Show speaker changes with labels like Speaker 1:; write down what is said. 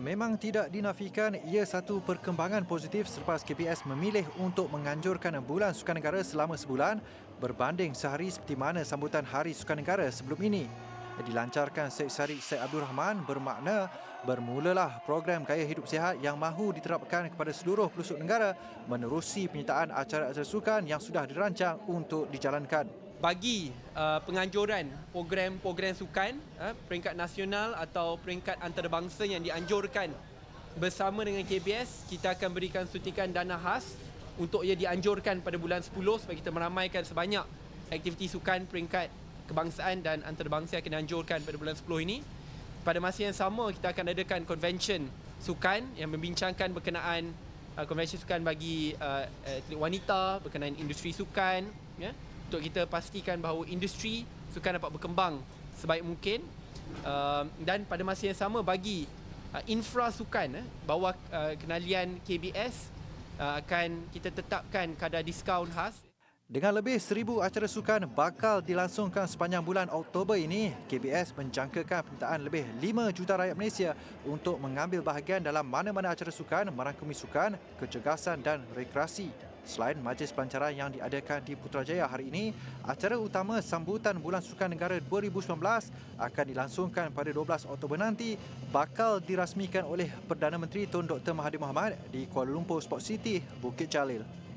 Speaker 1: memang tidak dinafikan ia satu perkembangan positif selepas KPS memilih untuk menganjurkan bulan Sukan Negara selama sebulan berbanding sehari seperti mana sambutan Hari Sukan Negara sebelum ini. Dilancarkan Syed Syarif Syed Abdul Rahman bermakna bermulalah program gaya hidup sihat yang mahu diterapkan kepada seluruh pelusuk negara menerusi penyertaan acara-acara sukan yang sudah dirancang untuk dijalankan bagi
Speaker 2: uh, penganjuran program-program sukan uh, peringkat nasional atau peringkat antarabangsa yang dianjurkan bersama dengan KBS kita akan berikan suntikan dana khas untuk ia dianjurkan pada bulan 10 supaya kita meramaikan sebanyak aktiviti sukan peringkat kebangsaan dan antarabangsa yang akan dianjurkan pada bulan 10 ini. Pada masa yang sama kita akan adakan konvensyen sukan yang membincangkan berkenaan uh, konvensyen sukan bagi uh, atlet wanita, berkenaan industri sukan, ya untuk kita pastikan bahawa industri sukan dapat berkembang sebaik mungkin uh, dan pada masa yang sama bagi uh, infra sukan eh, bawah uh, kenalian KBS uh, akan kita
Speaker 1: tetapkan kadar diskaun khas. Dengan lebih seribu acara sukan bakal dilangsungkan sepanjang bulan Oktober ini, KBS menjangkakan permintaan lebih 5 juta rakyat Malaysia untuk mengambil bahagian dalam mana-mana acara sukan merangkumi sukan, kecergasan dan rekreasi. Selain majlis pelancaran yang diadakan di Putrajaya hari ini, acara utama sambutan Bulan Sukan Negara 2019 akan dilangsungkan pada 12 Oktober nanti bakal dirasmikan oleh Perdana Menteri Tun Dr. Mahathir Mohamad di Kuala Lumpur Sport City, Bukit Jalil.